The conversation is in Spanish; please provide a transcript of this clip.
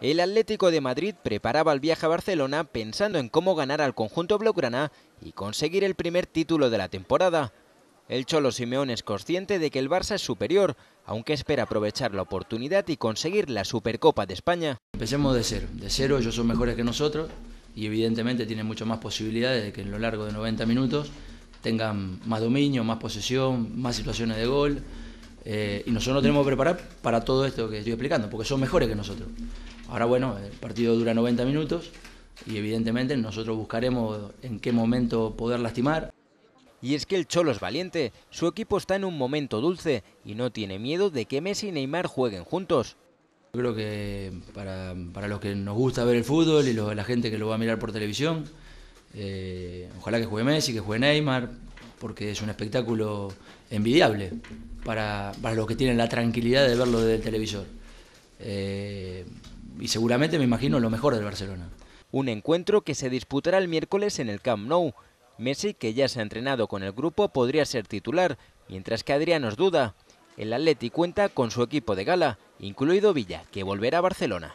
El Atlético de Madrid preparaba el viaje a Barcelona pensando en cómo ganar al conjunto blaugrana y conseguir el primer título de la temporada. El Cholo Simeón es consciente de que el Barça es superior, aunque espera aprovechar la oportunidad y conseguir la Supercopa de España. Empecemos de cero, de cero ellos son mejores que nosotros y evidentemente tienen mucho más posibilidades de que en lo largo de 90 minutos tengan más dominio, más posesión, más situaciones de gol, eh, y nosotros nos tenemos que preparar para todo esto que estoy explicando, porque son mejores que nosotros. Ahora, bueno, el partido dura 90 minutos y evidentemente nosotros buscaremos en qué momento poder lastimar. Y es que el Cholo es valiente, su equipo está en un momento dulce y no tiene miedo de que Messi y Neymar jueguen juntos. Yo creo que para, los que nos gusta ver el fútbol y la gente que lo va a mirar por televisión, eh, ojalá que juegue Messi, que juegue Neymar, porque es un espectáculo envidiable para, los que tienen la tranquilidad de verlo desde el televisor. Eh, y seguramente me imagino lo mejor del Barcelona. Un encuentro que se disputará el miércoles en el Camp Nou. Messi, que ya se ha entrenado con el grupo, podría ser titular, mientras que Adrián os duda. El Atleti cuenta con su equipo de gala, incluido Villa, que volverá a Barcelona.